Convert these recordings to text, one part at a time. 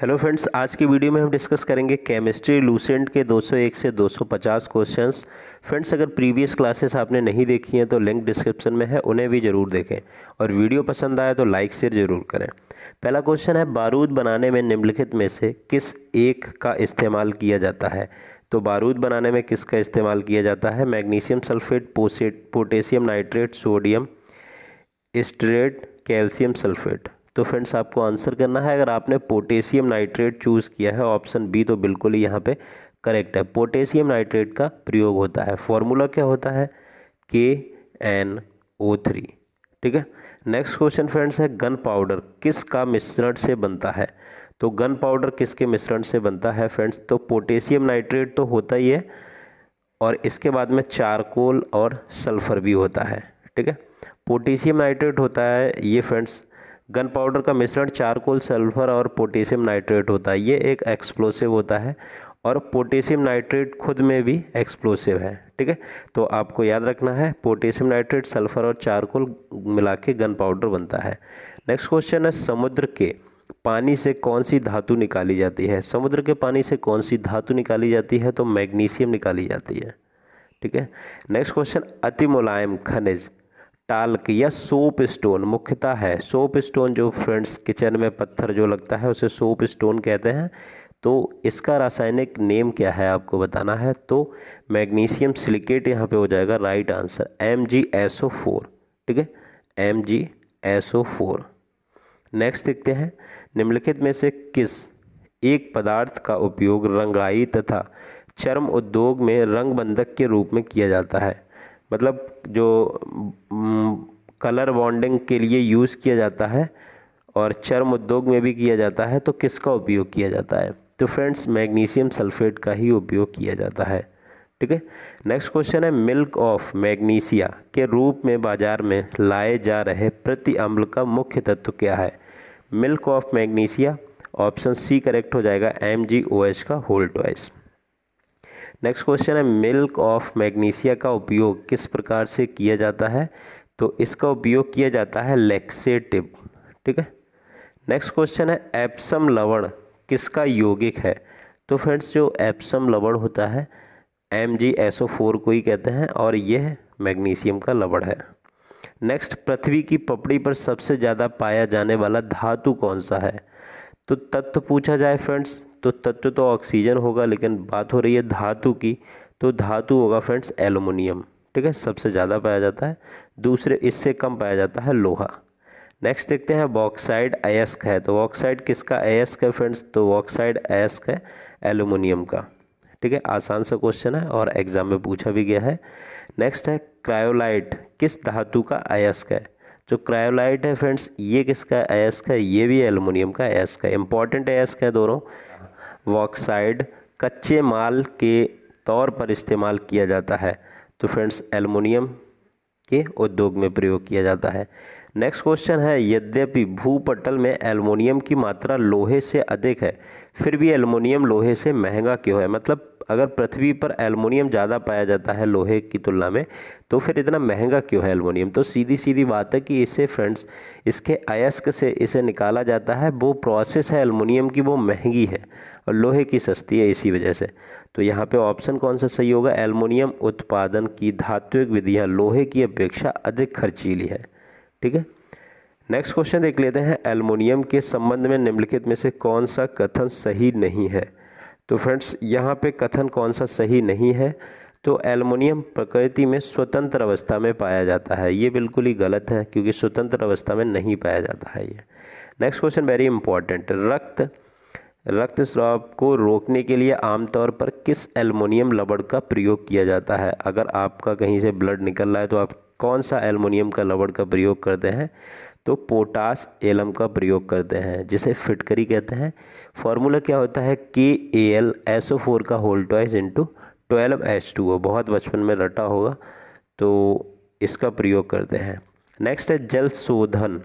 hello friends आज की video में हम डिस्कस करेंगे केमिस्ट्री लूसेंट के 201 से 250 क्वेश्चंस फ्रेंड्स अगर प्रीवियस क्लासेस आपने नहीं देखी हैं तो लिंक डिस्क्रिप्शन में है उन्हें भी ज़रूर देखें और वीडियो पसंद आए तो लाइक शेयर ज़रूर करें पहला क्वेश्चन है बारूद बनाने में निम्नलिखित में से किस एक का इस्तेमाल किया जाता है तो बारूद बनाने में किसका इस्तेमाल किया जाता है मैग्नीशियम सल्फेट पोसेट पोटेशियम नाइट्रेट सोडियम स्ट्रेट कैल्शियम सल्फेट तो फ्रेंड्स आपको आंसर करना है अगर आपने पोटेशियम नाइट्रेट चूज़ किया है ऑप्शन बी तो बिल्कुल ही यहाँ पे करेक्ट है पोटेशियम नाइट्रेट का प्रयोग होता है फॉर्मूला क्या होता है के एन ओ थ्री ठीक है नेक्स्ट क्वेश्चन फ्रेंड्स है गन पाउडर किस का मिश्रण से बनता है तो गन पाउडर किसके मिश्रण से बनता है फ्रेंड्स तो पोटेशियम नाइट्रेट तो होता ही है और इसके बाद में चारकोल और सल्फ़र भी होता है ठीक है पोटेशियम नाइट्रेट होता है ये फ्रेंड्स गन पाउडर का मिश्रण चारकोल सल्फर और पोटेशियम नाइट्रेट होता है ये एक एक्सप्लोसिव होता है और पोटेशियम नाइट्रेट खुद में भी एक्सप्लोसिव है ठीक है तो आपको याद रखना है पोटेशियम नाइट्रेट सल्फर और चारकोल मिला के गन पाउडर बनता है नेक्स्ट क्वेश्चन है समुद्र के पानी से कौन सी धातु निकाली जाती है समुद्र के पानी से कौन सी धातु निकाली जाती है तो मैग्नीशियम निकाली जाती है ठीक है नेक्स्ट क्वेश्चन अति मुलायम खनिज टालक या सोप स्टोन मुख्यतः है सोप स्टोन जो फ्रेंड्स किचन में पत्थर जो लगता है उसे सोप स्टोन कहते हैं तो इसका रासायनिक नेम क्या है आपको बताना है तो मैग्नीशियम सिलिकेट यहाँ पे हो जाएगा right answer M G S O four ठीक है M G S O four next देखते हैं निम्नलिखित में से किस एक पदार्थ का उपयोग रंगाई तथा चर्म उद्योग में रंगबंधक के रूप में किया जाता है मतलब जो कलर बॉन्डिंग के लिए यूज़ किया जाता है और चर्म उद्योग में भी किया जाता है तो किसका उपयोग किया जाता है तो फ्रेंड्स मैग्नीशियम सल्फेट का ही उपयोग किया जाता है ठीक है नेक्स्ट क्वेश्चन है मिल्क ऑफ मैग्नीशिया के रूप में बाजार में लाए जा रहे प्रति अम्ल का मुख्य तत्व क्या है milk of magnesia option C correct हो जाएगा एम जी ओ एच का होल्ड वाइस नेक्स्ट क्वेश्चन है मिल्क ऑफ मैग्नीशिया का उपयोग किस प्रकार से किया जाता है तो इसका उपयोग किया जाता है लेक्सेटिव ठीक है नेक्स्ट क्वेश्चन है एप्सम लवण किसका यौगिक है तो फ्रेंड्स जो एप्सम लवण होता है एम जी एसओ फोर को ही कहते हैं और यह मैग्नीशियम का लवण है नेक्स्ट पृथ्वी की पपड़ी पर सबसे ज़्यादा पाया जाने वाला धातु कौन सा है तो तत्व पूछा जाए फ्रेंड्स तो तत्व तो ऑक्सीजन होगा लेकिन बात हो रही है धातु की तो धातु होगा फ्रेंड्स एलुमिनियम ठीक है सबसे ज़्यादा पाया जाता है दूसरे इससे कम पाया जाता है लोहा नेक्स्ट देखते हैं बॉक्साइड अयस्क है तो बॉक्साइड किसका अयस्क है फ्रेंड्स तो बॉक्साइड अयस्क है एलुमिनियम का ठीक है आसान सा क्वेश्चन है और एग्ज़ाम में पूछा भी गया है नेक्स्ट है क्रायोलाइट किस धातु का अयस्क है जो क्रायोलाइट है फ्रेंड्स ये किसका अयस्क है ये भी एलुमिनियम का अयस्क है इंपॉर्टेंट अयस्क है दोनों वॉक्साइड कच्चे माल के तौर पर इस्तेमाल किया जाता है तो फ्रेंड्स एल्युमिनियम के उद्योग में प्रयोग किया जाता है नेक्स्ट क्वेश्चन है यद्यपि भूपटल में एल्युमिनियम की मात्रा लोहे से अधिक है फिर भी एल्युमिनियम लोहे से महंगा क्यों है मतलब अगर पृथ्वी पर एल्युमिनियम ज़्यादा पाया जाता है लोहे की तुलना में तो फिर इतना महंगा क्यों है एल्युमिनियम तो सीधी सीधी बात है कि इसे फ्रेंड्स इसके अयस्क से इसे निकाला जाता है वो प्रोसेस है एल्युमिनियम की वो महंगी है और लोहे की सस्ती है इसी वजह से तो यहाँ पे ऑप्शन कौन सा सही होगा एल्युमिनियम उत्पादन की धात्विक विधियाँ लोहे की अपेक्षा अधिक खर्चीली है ठीक है नेक्स्ट क्वेश्चन देख लेते हैं एल्युमिनियम के संबंध में निम्नलिखित में से कौन सा कथन सही नहीं है तो फ्रेंड्स यहाँ पे कथन कौन सा सही नहीं है तो एल्युमिनियम प्रकृति में स्वतंत्र अवस्था में पाया जाता है ये बिल्कुल ही गलत है क्योंकि स्वतंत्र अवस्था में नहीं पाया जाता है ये नेक्स्ट क्वेश्चन वेरी इंपॉर्टेंट रक्त रक्तस्राव को रोकने के लिए आमतौर पर किस एल्युमिनियम लबड़ का प्रयोग किया जाता है अगर आपका कहीं से ब्लड निकल रहा है तो आप कौन सा एल्युमिनियम का लबड़ का प्रयोग करते हैं तो पोटास एलम का प्रयोग करते हैं जिसे फिटकरी कहते हैं फॉर्मूला क्या होता है K A L S O four का whole twice into twelve H two वो बहुत बचपन में रटा होगा तो इसका प्रयोग करते हैं नेक्स्ट है जल शोधन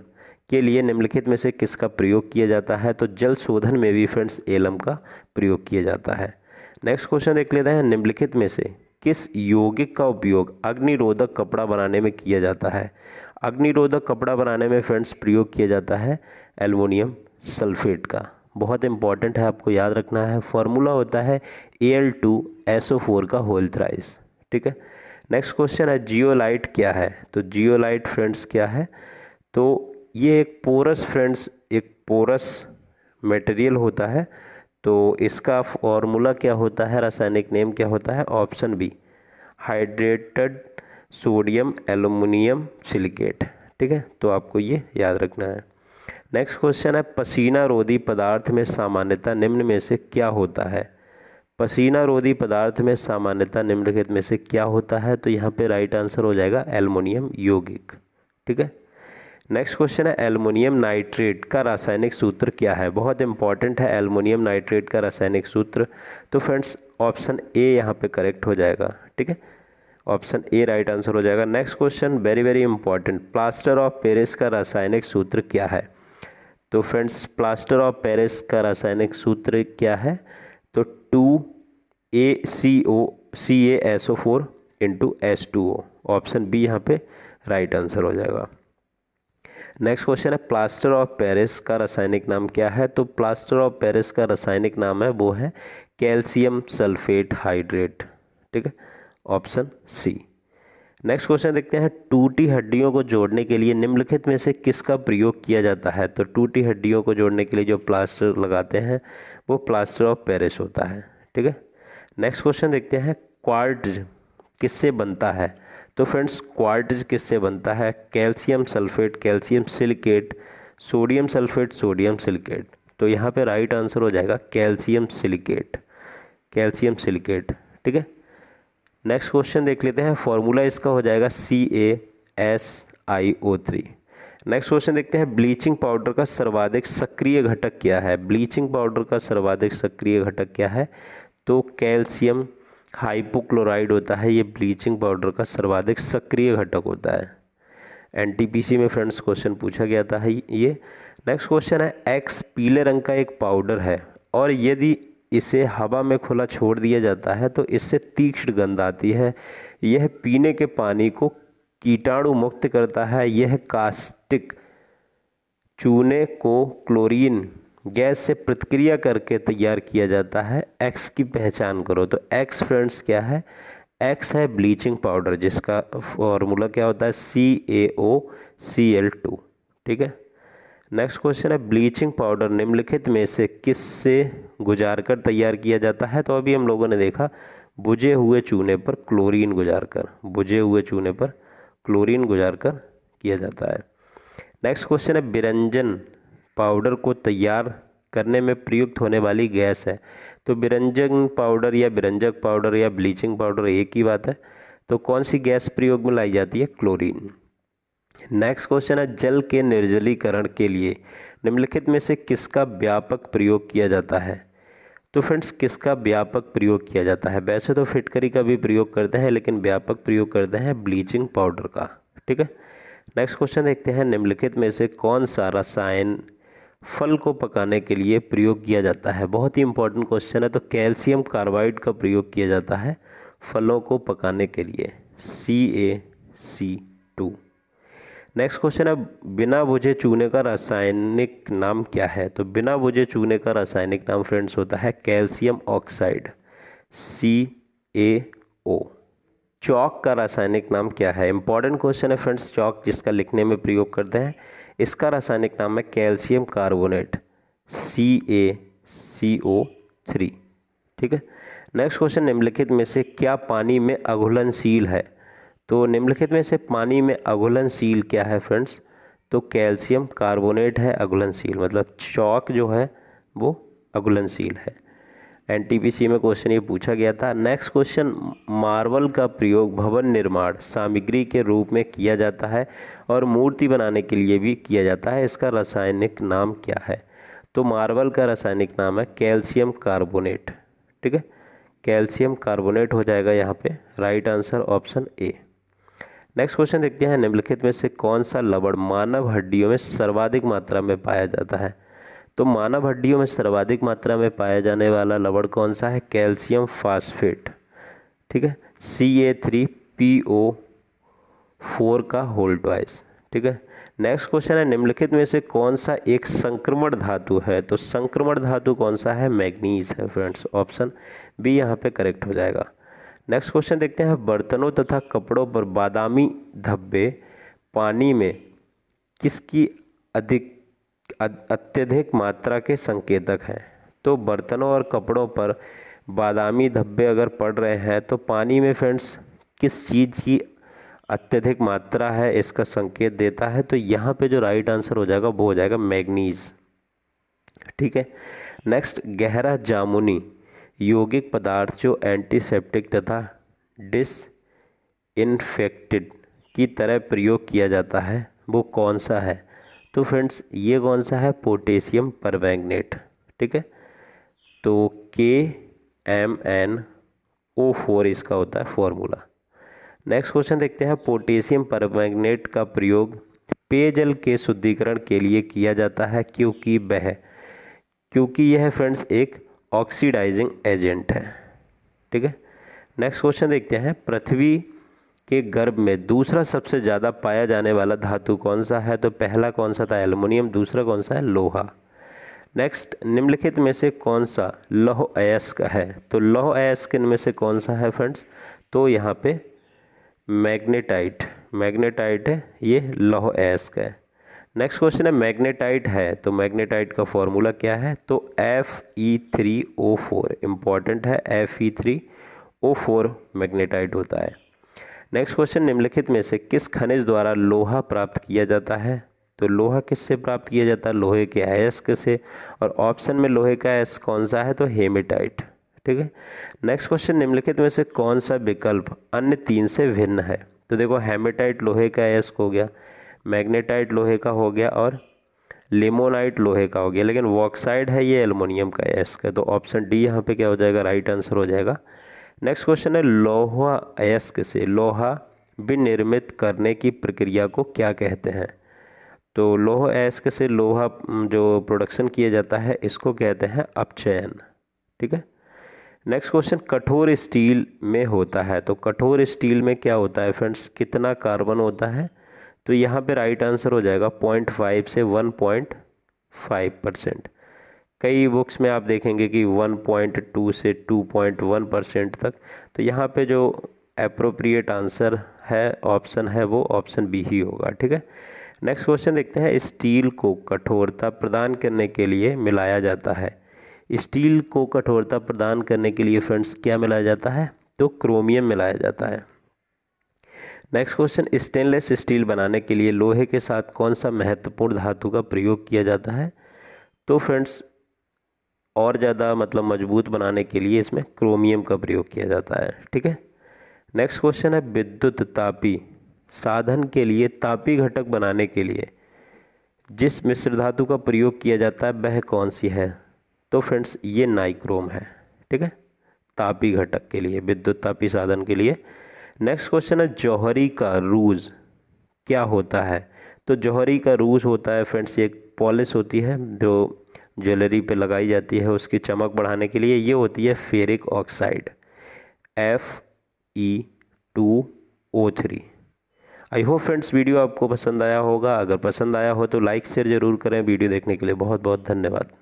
के लिए निम्नलिखित में से किसका प्रयोग किया जाता है तो जल शोधन में भी फ्रेंड्स एलम का प्रयोग किया जाता है नेक्स्ट क्वेश्चन देख लेते हैं निम्नलिखित में से किस यौगिक का उपयोग अग्निरोधक कपड़ा बनाने में किया जाता है अग्निरोधक कपड़ा बनाने में फ्रेंड्स प्रयोग किया जाता है एल्युमिनियम सल्फेट का बहुत इंपॉर्टेंट है आपको याद रखना है फॉर्मूला होता है A L two S O four का होल थ्राइस ठीक है नेक्स्ट क्वेश्चन है जियोलाइट क्या है तो जियोलाइट फ्रेंड्स क्या है तो ये एक पोरस फ्रेंड्स एक पोरस मटेरियल होता है तो इसका फॉर्मूला क्या होता है रासायनिक नेम क्या होता है option B hydrated sodium aluminium silicate ठीक है तो आपको ये याद रखना है नेक्स्ट क्वेश्चन है पसीना रोधी पदार्थ में सामान्यता निम्न में से क्या होता है पसीना रोधी पदार्थ में सामान्यता निम्नलिखित में से क्या होता है तो यहाँ पे राइट आंसर हो जाएगा एलमोनियम यौगिक ठीक है नेक्स्ट क्वेश्चन है एलमोनियम नाइट्रेट का रासायनिक सूत्र क्या है बहुत इंपॉर्टेंट है एलमोनियम नाइट्रेट का रासायनिक सूत्र तो फ्रेंड्स ऑप्शन ए यहाँ पे करेक्ट हो जाएगा ठीक है ऑप्शन ए राइट आंसर हो जाएगा next question very very important plaster of Paris का रासायनिक सूत्र क्या है तो फ्रेंड्स प्लास्टर ऑफ पेरिस का रासायनिक सूत्र क्या है तो two A C O C A S O four into S two O option B यहाँ पे राइट आंसर हो जाएगा नेक्स्ट क्वेश्चन है प्लास्टर ऑफ पेरिस का रासायनिक नाम क्या है तो प्लास्टर ऑफ पेरिस का रासायनिक नाम है वो है कैल्शियम सल्फेट हाइड्रेट ठीक है ऑप्शन सी नेक्स्ट क्वेश्चन देखते हैं टूटी हड्डियों को जोड़ने के लिए निम्नलिखित में से किसका प्रयोग किया जाता है तो टूटी हड्डियों को जोड़ने के लिए जो प्लास्टर लगाते हैं वो प्लास्टर ऑफ पेरिस होता है ठीक है नेक्स्ट क्वेश्चन देखते हैं क्वार्ट किससे बनता है तो फ्रेंड्स क्वार्टज किससे बनता है calcium sulphate calcium silicate sodium sulphate sodium silicate तो यहाँ पे राइट आंसर हो जाएगा कैल्शियम सिलिकेट कैल्शियम सिलिकेट ठीक है नेक्स्ट क्वेश्चन देख लेते हैं फॉर्मूला इसका हो जाएगा C A S I O three next question देखते हैं ब्लीचिंग पाउडर का सर्वाधिक सक्रिय घटक क्या है ब्लीचिंग पाउडर का सर्वाधिक सक्रिय घटक क्या है तो कैल्शियम हाइपोक्लोराइड होता है ये ब्लीचिंग पाउडर का सर्वाधिक सक्रिय घटक होता है एन में फ्रेंड्स क्वेश्चन पूछा गया था ये नेक्स्ट क्वेश्चन है एक्स पीले रंग का एक पाउडर है और यदि इसे हवा में खुला छोड़ दिया जाता है तो इससे तीक्ष्ण गंध आती है यह पीने के पानी को कीटाणु मुक्त करता है यह कास्टिक चूने को क्लोरीन गैस से प्रतिक्रिया करके तैयार किया जाता है एक्स की पहचान करो तो एक्स फ्रेंड्स क्या है एक्स है ब्लीचिंग पाउडर जिसका फॉर्मूला क्या होता है सी ए ओ सी एल टू ठीक है नेक्स्ट क्वेश्चन है ब्लीचिंग पाउडर निम्नलिखित में से किस से गुजार कर तैयार किया जाता है तो अभी हम लोगों ने देखा बुझे हुए चूने पर क्लोरीन गुजार कर बुझे हुए चूने पर क्लोरीन गुजार कर किया जाता है नेक्स्ट क्वेश्चन है बिरंजन पाउडर को तैयार करने में प्रयुक्त होने वाली गैस है तो बिरंजन पाउडर या बिरंजक पाउडर या ब्लीचिंग पाउडर एक ही बात है तो कौन सी गैस प्रयोग में लाई जाती है क्लोरीन नेक्स्ट क्वेश्चन है जल के निर्जलीकरण के लिए निम्नलिखित में से किसका व्यापक प्रयोग किया जाता है तो फ्रेंड्स किसका व्यापक प्रयोग किया जाता है वैसे तो फिटकरी का भी प्रयोग करते हैं लेकिन व्यापक प्रयोग करते हैं ब्लीचिंग पाउडर का ठीक है नेक्स्ट क्वेश्चन देखते हैं निम्नलिखित में से कौन सा रसायन फल को पकाने के लिए प्रयोग किया जाता है बहुत ही इंपॉर्टेंट क्वेश्चन है तो कैल्शियम कार्बाइड का प्रयोग किया जाता है फलों को पकाने के लिए C A C two next question है बिना बुझे चूने का रासायनिक नाम क्या है तो बिना बुझे चूने का रासायनिक नाम फ्रेंड्स होता है कैल्शियम ऑक्साइड सी ए ओ चौक का रासायनिक नाम क्या है इंपॉर्टेंट क्वेश्चन है फ्रेंड्स चौक जिसका लिखने में प्रयोग करते हैं इसका रासायनिक नाम है calcium carbonate C A C O three ठीक है नेक्स्ट क्वेश्चन निम्नलिखित में से क्या पानी में अघुलनशील है तो निम्नलिखित में से पानी में अघुलनशील क्या है फ्रेंड्स तो कैल्शियम कार्बोनेट है अघुलनशील मतलब चौक जो है वो अघुलनशील है एन में क्वेश्चन ये पूछा गया था नेक्स्ट क्वेश्चन मार्बल का प्रयोग भवन निर्माण सामग्री के रूप में किया जाता है और मूर्ति बनाने के लिए भी किया जाता है इसका रासायनिक नाम क्या है तो मार्बल का रासायनिक नाम है कैल्शियम कार्बोनेट ठीक है कैल्शियम कार्बोनेट हो जाएगा यहाँ पे right answer option A next question देखते हैं निम्नलिखित में से कौन सा लबड़ मानव हड्डियों में सर्वाधिक मात्रा में पाया जाता है तो मानव हड्डियों में सर्वाधिक मात्रा में पाया जाने वाला लवण कौन सा है कैल्शियम फास्फेट ठीक है C A three P O four का होल ट्वाइस ठीक है नेक्स्ट क्वेश्चन है निम्नलिखित में से कौन सा एक संक्रमण धातु है तो संक्रमण धातु कौन सा है मैग्नीज है फ्रेंड्स ऑप्शन बी यहाँ पे करेक्ट हो जाएगा नेक्स्ट क्वेश्चन देखते हैं बर्तनों तथा कपड़ों पर बादामी धब्बे पानी में किसकी अधिक अत्यधिक मात्रा के संकेतक हैं तो बर्तनों और कपड़ों पर बादामी धब्बे अगर पड़ रहे हैं तो पानी में फ्रेंड्स किस चीज़ की अत्यधिक मात्रा है इसका संकेत देता है तो यहाँ पे जो राइट आंसर हो जाएगा वो हो जाएगा मैग्नीज ठीक है नेक्स्ट गहरा जामुनी यौगिक पदार्थ जो एंटीसेप्टिक तथा डिस इन्फेक्टेड की तरह प्रयोग किया जाता है वो कौन सा है तो फ्रेंड्स ये कौन सा है पोटेशियम परमैंगनेट ठीक है तो के एम एन ओ फोर इसका होता है फॉर्मूला नेक्स्ट क्वेश्चन देखते हैं पोटेशियम परमैंगनेट का प्रयोग पेयजल के शुद्धिकरण के लिए किया जाता है क्योंकि वह क्योंकि यह फ्रेंड्स एक ऑक्सीडाइजिंग एजेंट है ठीक है नेक्स्ट क्वेश्चन देखते हैं पृथ्वी के गर्भ में दूसरा सबसे ज़्यादा पाया जाने वाला धातु कौन सा है तो पहला कौन सा था एल्युमिनियम दूसरा कौन सा है लोहा नेक्स्ट निम्नलिखित में से कौन सा लौह अयस्क है तो लौह अयस्क इनमें से कौन सा है फ्रेंड्स तो यहाँ पे मैग्नेटाइट मैग्नेटाइट है ये लौह अयस्क है नेक्स्ट क्वेश्चन है मैग्नेटाइट है तो मैग्नेटाइट का फॉर्मूला क्या है तो F E three O four important है F E three O four magnetite होता है नेक्स्ट क्वेश्चन निम्नलिखित में से किस खनिज द्वारा लोहा प्राप्त किया जाता है तो लोहा किससे प्राप्त किया जाता है लोहे के अयस्क से और ऑप्शन में लोहे का अयस्क कौन सा है तो हेमेटाइट ठीक है नेक्स्ट क्वेश्चन निम्नलिखित में से कौन सा विकल्प अन्य तीन से भिन्न है तो देखो हेमेटाइट लोहे का अयस्क हो गया मैग्नेटाइट लोहे का हो गया और लेमोनाइट लोहे का हो गया लेकिन वॉक्साइड है ये एलमोनियम का अयस्क है तो ऑप्शन डी यहाँ पे क्या हो जाएगा राइट आंसर हो जाएगा नेक्स्ट क्वेश्चन है लोहा अयस्क से लोहा विनिर्मित करने की प्रक्रिया को क्या कहते हैं तो लोह अयस्क से लोहा जो प्रोडक्शन किया जाता है इसको कहते हैं अपचयन ठीक है नेक्स्ट क्वेश्चन कठोर स्टील में होता है तो कठोर स्टील में क्या होता है फ्रेंड्स कितना कार्बन होता है तो यहाँ पे राइट आंसर हो जाएगा पॉइंट फाइव से वन पॉइंट फाइव परसेंट कई बुक्स में आप देखेंगे कि 1.2 से 2.1 परसेंट तक तो यहाँ पे जो अप्रोप्रिएट आंसर है ऑप्शन है वो ऑप्शन बी ही होगा ठीक है नेक्स्ट क्वेश्चन देखते हैं स्टील को कठोरता प्रदान करने के लिए मिलाया जाता है स्टील को कठोरता प्रदान करने के लिए फ्रेंड्स क्या मिलाया जाता है तो क्रोमियम मिलाया जाता है नेक्स्ट क्वेश्चन स्टेनलेस स्टील बनाने के लिए लोहे के साथ कौन सा महत्वपूर्ण धातु का प्रयोग किया जाता है तो फ्रेंड्स और ज़्यादा मतलब मजबूत बनाने के लिए इसमें क्रोमियम का प्रयोग किया जाता है ठीक है नेक्स्ट क्वेश्चन है विद्युत तापी साधन के लिए तापी घटक बनाने के लिए जिस मिश्र धातु का प्रयोग किया जाता है वह कौन सी है तो फ्रेंड्स ये नाइक्रोम है ठीक है तापी घटक के लिए विद्युत तापी साधन के लिए नेक्स्ट क्वेश्चन है जौहरी का रूज क्या होता है तो जौहरी का रूज होता है फ्रेंड्स ये पॉलिस होती है जो ज्वेलरी पे लगाई जाती है उसकी चमक बढ़ाने के लिए ये होती है ferric oxide F E two O three I hope friends video आपको पसंद आया होगा अगर पसंद आया हो तो लाइक शेयर ज़रूर करें वीडियो देखने के लिए बहुत बहुत धन्यवाद